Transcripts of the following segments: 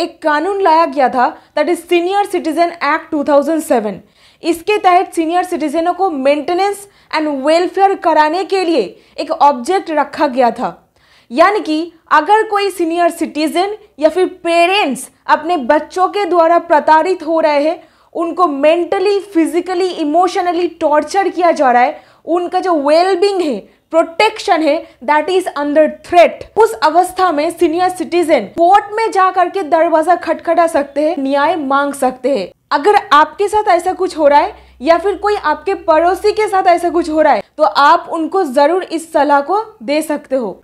एक कानून लाया गया था that is senior citizen act 2007 इसके तहत सीनियर सिटीजनों को मेंटेनेंस एंड वेलफेयर कराने के लिए एक ऑब्जेक्ट रखा गया था यानी कि अगर कोई सीनियर सिटीजन या फिर पेरेंट्स अपने बच्चों के द्वारा प्रताड़ित हो रहे हैं उनको मेंटली फिजिकली इमोशनली टॉर्चर किया जा रहा है उनका जो वेलबींग है प्रोटेक्शन है दैट इज अंडर थ्रेट उस अवस्था में सीनियर सिटीजन कोर्ट में जा करके दरवाजा खटखटा सकते हैं न्याय मांग सकते हैं अगर आपके साथ ऐसा कुछ हो रहा है या फिर कोई आपके पड़ोसी के साथ ऐसा कुछ हो रहा है तो आप उनको जरूर इस सलाह को दे सकते हो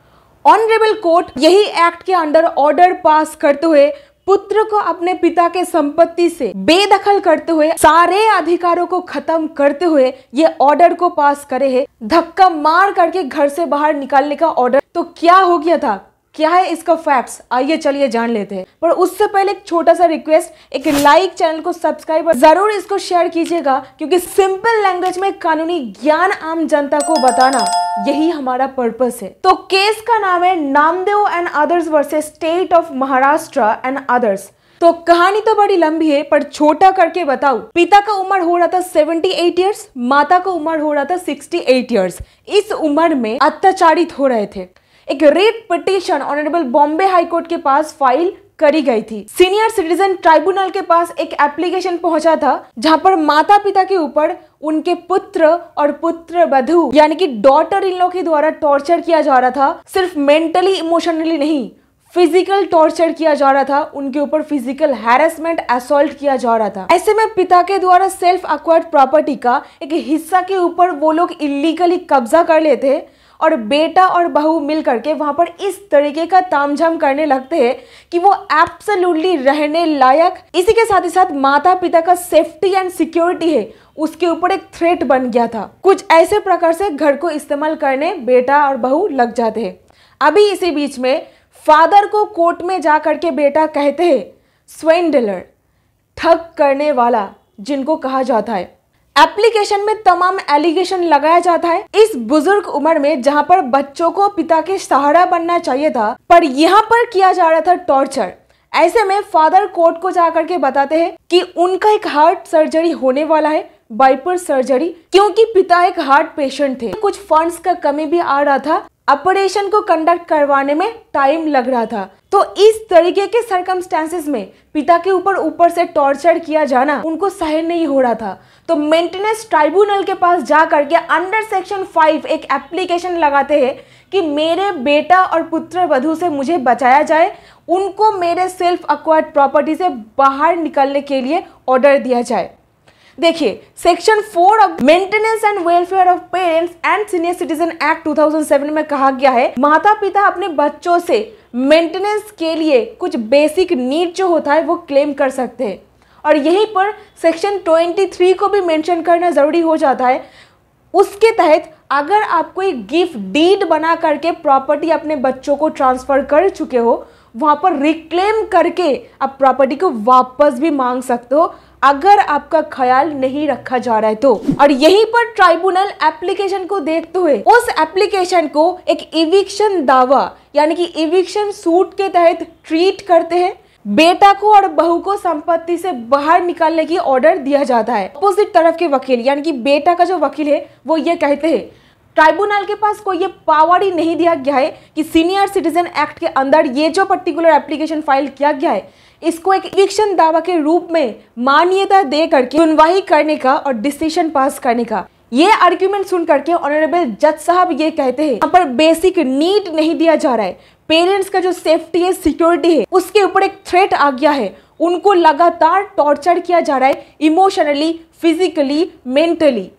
ऑनरेबल कोर्ट यही एक्ट के अंडर ऑर्डर पास करते हुए पुत्र को अपने पिता के संपत्ति से बेदखल करते हुए सारे अधिकारों को खत्म करते हुए ये ऑर्डर को पास करे है धक्का मार करके घर से बाहर निकालने का ऑर्डर तो क्या हो गया था क्या है इसका फैक्ट्स आइए चलिए जान लेते हैं पर उससे पहले एक छोटा सा रिक्वेस्ट एक लाइक चैनल को सब्सक्राइब और जरूर इसको शेयर कीजिएगा क्योंकि सिंपल लैंग्वेज में कानूनी ज्ञान आम जनता को बताना यही हमारा पर्पस है तो केस का नाम है Namdev and others versus state of Maharashtra and others तो कहानी तो बड़ी लंबी है पर छोटा करके बताऊ पिता का उम्र हो रहा था 78 ईयर्स माता का उम्र हो रहा था 68 ईयर्स इस उम्र में अत्याचारित हो रहे थे एक writ petition honourable Bombay high court के पास फाइल करी गई थी सीनियर सिटीजन ट्राइब्यूनल के पास एक एप्लीकेशन पहुंचा था जहां पर माता पिता के ऊपर उनके पुत्र और पुत्र बधु यानी कि डॉटर इन लोग के द्वारा टॉर्चर किया जा रहा था सिर्फ मेंटली इमोशनली नहीं फिजिकल टॉर्चर किया जा रहा था उनके ऊपर फिजिकल हैरेसमेंट असोल्ट किया जा रहा था ऐसे में पिता के द्वारा सेल्फ अक्वायर्ड प्रॉपर्टी का एक हिस्सा के ऊपर वो लोग इलीगली कब्जा कर लेते और बेटा और बहू मिल करके वहाँ पर इस तरीके का तामझाम करने लगते हैं कि वो एब्सोल्युटली रहने लायक इसी के साथ ही साथ माता पिता का सेफ्टी एंड सिक्योरिटी है उसके ऊपर एक थ्रेट बन गया था कुछ ऐसे प्रकार से घर को इस्तेमाल करने बेटा और बहू लग जाते हैं अभी इसी बीच में फादर को कोर्ट में जा करके बेटा कहते हैं स्वेंडलर ठग करने वाला जिनको कहा जाता है एप्लीकेशन में तमाम एलिगेशन लगाया जाता है इस बुजुर्ग उम्र में जहाँ पर बच्चों को पिता के सहारा बनना चाहिए था पर यहाँ पर किया जा रहा था टॉर्चर ऐसे में फादर कोर्ट को जाकर के बताते हैं कि उनका एक हार्ट सर्जरी होने वाला है बाइपर सर्जरी क्योंकि पिता एक हार्ट पेशेंट थे कुछ फंड्स का कमी भी आ रहा था ऑपरेशन को कंडक्ट करवाने में टाइम लग रहा था तो इस तरीके के सर्कमस्टेंसेस में पिता के ऊपर ऊपर से टॉर्चर किया जाना उनको सहन नहीं हो रहा था तो मेंटेनेंस ट्राइब्यूनल के पास जा करके अंडर सेक्शन फाइव एक एप्लीकेशन लगाते हैं कि मेरे बेटा और पुत्र वधु से मुझे बचाया जाए उनको मेरे सेल्फ अक्वायर्ड प्रॉपर्टी से बाहर निकलने के लिए ऑर्डर दिया जाए देखिए section four of maintenance and welfare of parents and senior citizen act 2007 में कहा गया है माता पिता अपने बच्चों से मेंटेनेंस के लिए कुछ बेसिक नीड जो होता है वो क्लेम कर सकते हैं और यहीं पर सेक्शन 23 को भी मेंशन करना ज़रूरी हो जाता है उसके तहत अगर आप कोई गिफ्ट डीड बना करके प्रॉपर्टी अपने बच्चों को ट्रांसफ़र कर चुके हो वहाँ पर रिक्लेम करके आप प्रॉपर्टी को वापस भी मांग सकते हो अगर आपका ख्याल नहीं रखा जा रहा है तो और यहीं पर ट्राइब्यूनल एप्लीकेशन को देखते हुए उस एप्लीकेशन को एक इविक्शन दावा यानी कि इविक्शन सूट के तहत ट्रीट करते हैं बेटा को और बहू को संपत्ति से बाहर निकालने की ऑर्डर दिया जाता है अपोजिट तरफ के वकील यानी कि बेटा का जो वकील है वो ये कहते हैं ट्राइब्यूनल के पास कोई ये पावर ही नहीं दिया गया है कि सीनियर सिटीजन एक्ट के अंदर ये जो पर्टिकुलर एप्लीकेशन फाइल किया गया है इसको एक इविक्शन दावा के रूप में मान्यता दे करके सुनवाई करने का और डिसीजन पास करने का ये आर्ग्यूमेंट सुन करके ऑनरेबल जज साहब ये कहते हैं यहाँ पर बेसिक नीड नहीं दिया जा रहा है पेरेंट्स का जो सेफ्टी है सिक्योरिटी है उसके ऊपर एक थ्रेट आ गया है उनको लगातार टॉर्चर किया जा रहा है इमोशनली फिजिकली मेंटली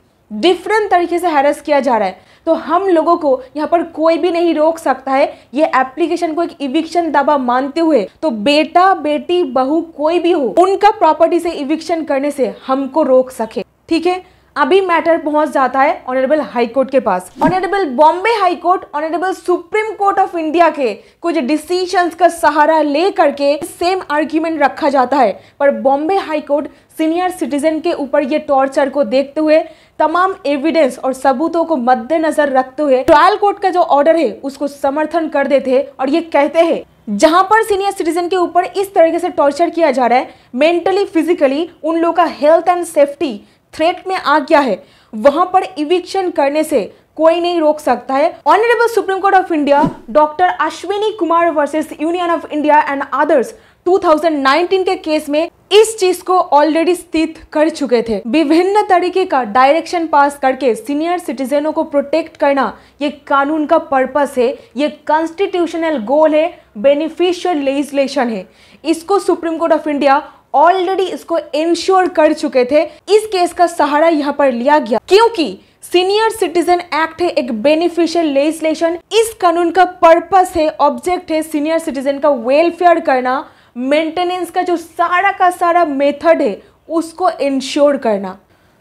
डिफरेंट तरीके से हैरस किया जा रहा है तो हम लोगों को यहाँ पर कोई भी नहीं रोक सकता है ये एप्लीकेशन को एक इविक्शन दावा मानते हुए तो बेटा बेटी बहू कोई भी हो उनका प्रॉपर्टी से इविक्शन करने से हमको रोक सके ठीक है अभी मैटर पहुंच जाता है ऑनरेबल हाईकोर्ट के पास honourable Bombay high court honourable supreme court of India के कुछ डिसीजंस का सहारा ले करके सेम आर्ग्यूमेंट रखा जाता है पर बॉम्बे हाईकोर्ट सीनियर सिटीजन के ऊपर ये टॉर्चर को देखते हुए तमाम एविडेंस और सबूतों को मद्देनजर रखते हुए ट्रायल कोर्ट का जो ऑर्डर है उसको समर्थन कर देते हैं और ये कहते हैं जहां पर सीनियर सिटीजन के ऊपर इस तरीके से टॉर्चर किया जा रहा है मेंटली फिजिकली उन लोगों का हेल्थ एंड सेफ्टी थ्रेट में आ गया है वहां पर इविक्शन करने से कोई नहीं रोक सकता है honourable supreme court of India doctor Ashwini Kumar versus union of India and others 2019 के केस में इस चीज को ऑलरेडी स्थित कर चुके थे विभिन्न तरीके का डायरेक्शन पास करके सीनियर सिटीजनों को प्रोटेक्ट करना ये कानून का पर्पस है ये कॉन्स्टिट्यूशनल गोल है बेनिफिशियल लेजिस्लेशन है इसको supreme court of India already इसको इंश्योर कर चुके थे इस केस का सहारा यहाँ पर लिया गया क्योंकि सीनियर सिटीजन एक्ट है एक बेनिफिशियल लेजिस्लेशन इस कानून का पर्पस है ऑब्जेक्ट है सीनियर सिटीजन का वेलफेयर करना मेंटेनेंस का जो सारा का सारा मेथड है उसको इंश्योर करना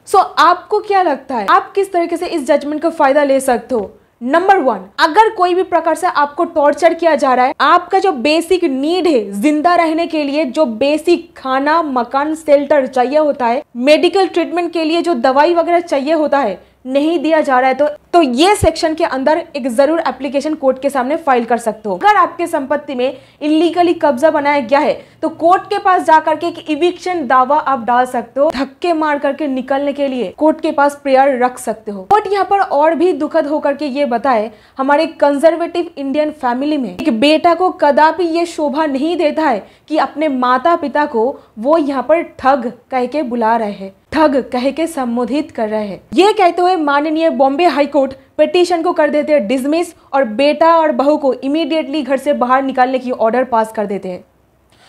सो so, आपको क्या लगता है आप किस तरीके से इस जजमेंट का फायदा ले सकते हो नंबर वन अगर कोई भी प्रकार से आपको टॉर्चर किया जा रहा है आपका जो बेसिक नीड है जिंदा रहने के लिए जो बेसिक खाना मकान सेल्टर चाहिए होता है मेडिकल ट्रीटमेंट के लिए जो दवाई वगैरह चाहिए होता है नहीं दिया जा रहा है तो तो ये सेक्शन के अंदर एक ज़रूर एप्लीकेशन कोर्ट के सामने फाइल कर सकते हो अगर आपके संपत्ति में इलीगली कब्जा बनाया गया है तो कोर्ट के पास जाकर के एक इविक्शन दावा आप डाल सकते हो धक्के मार करके निकलने के लिए कोर्ट के पास प्रेयर रख सकते हो कोर्ट यहाँ पर और भी दुखद होकर के ये बताए हमारे कंजर्वेटिव इंडियन फैमिली में एक बेटा को कदापि ये शोभा नहीं देता है कि अपने माता पिता को वो यहाँ पर ठग कह के बुला रहे हैं ठग कह के संबोधित कर रहे हैं ये कहते हुए माननीय बॉम्बे हाईकोर्ट कोर्ट पिटीशन को कर देते हैं डिसमिस और बेटा और बहू को इमीडिएटली घर से बाहर निकालने की ऑर्डर पास कर देते हैं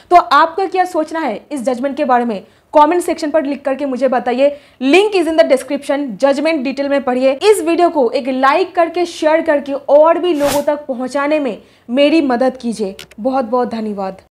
तो आपका क्या सोचना है इस जजमेंट के बारे में कमेंट सेक्शन पर लिख करके मुझे बताइए link is in the description judgement detail में पढ़िए इस वीडियो को एक लाइक करके शेयर करके और भी लोगों तक पहुंचाने में मेरी मदद कीजिए बहुत बहुत धन्यवाद